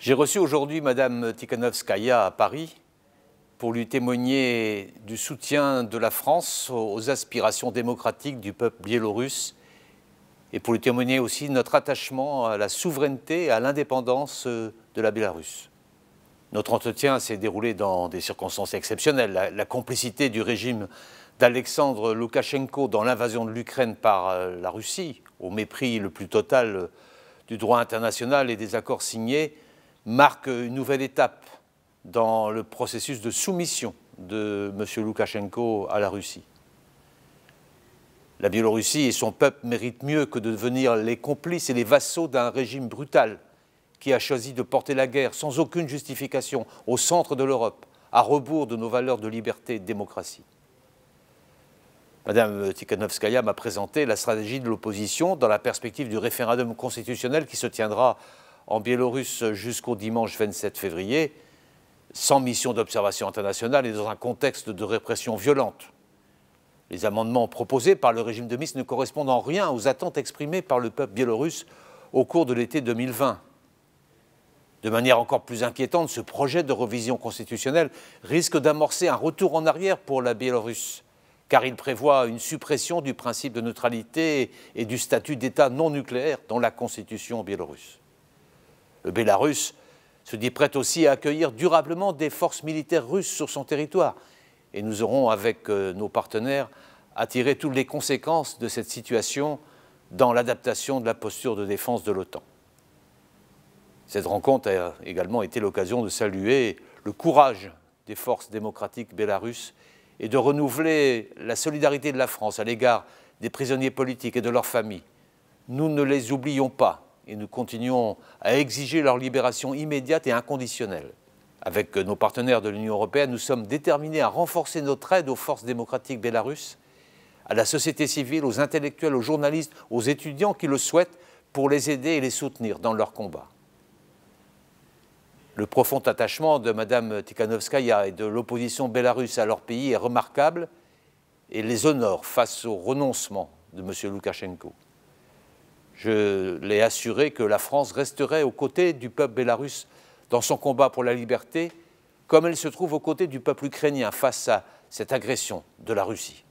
J'ai reçu aujourd'hui Madame Tikhanovskaya à Paris pour lui témoigner du soutien de la France aux aspirations démocratiques du peuple biélorusse et pour lui témoigner aussi notre attachement à la souveraineté et à l'indépendance de la Bélarus. Notre entretien s'est déroulé dans des circonstances exceptionnelles. la complicité du régime d'Alexandre Loukachenko dans l'invasion de l'Ukraine par euh, la Russie, au mépris le plus total euh, du droit international et des accords signés, marque une nouvelle étape dans le processus de soumission de M. Loukachenko à la Russie. La Biélorussie et son peuple méritent mieux que de devenir les complices et les vassaux d'un régime brutal qui a choisi de porter la guerre sans aucune justification au centre de l'Europe, à rebours de nos valeurs de liberté et de démocratie. Madame Tikhanovskaya m'a présenté la stratégie de l'opposition dans la perspective du référendum constitutionnel qui se tiendra en Biélorusse jusqu'au dimanche 27 février, sans mission d'observation internationale et dans un contexte de répression violente. Les amendements proposés par le régime de Minsk ne correspondent en rien aux attentes exprimées par le peuple biélorusse au cours de l'été 2020. De manière encore plus inquiétante, ce projet de revision constitutionnelle risque d'amorcer un retour en arrière pour la Biélorusse, car il prévoit une suppression du principe de neutralité et du statut d'État non nucléaire dans la constitution biélorusse. Le Bélarus se dit prêt aussi à accueillir durablement des forces militaires russes sur son territoire. Et nous aurons, avec euh, nos partenaires, à toutes les conséquences de cette situation dans l'adaptation de la posture de défense de l'OTAN. Cette rencontre a également été l'occasion de saluer le courage des forces démocratiques bélarusses et de renouveler la solidarité de la France à l'égard des prisonniers politiques et de leurs familles. Nous ne les oublions pas, et nous continuons à exiger leur libération immédiate et inconditionnelle. Avec euh, nos partenaires de l'Union européenne, nous sommes déterminés à renforcer notre aide aux forces démocratiques bélarusses, à la société civile, aux intellectuels, aux journalistes, aux étudiants qui le souhaitent pour les aider et les soutenir dans leur combat. Le profond attachement de Mme Tikhanovskaya et de l'opposition bélarusse à leur pays est remarquable et les honore face au renoncement de M. Loukachenko. Je l'ai assuré que la France resterait aux côtés du peuple bélarusse dans son combat pour la liberté, comme elle se trouve aux côtés du peuple ukrainien face à cette agression de la Russie.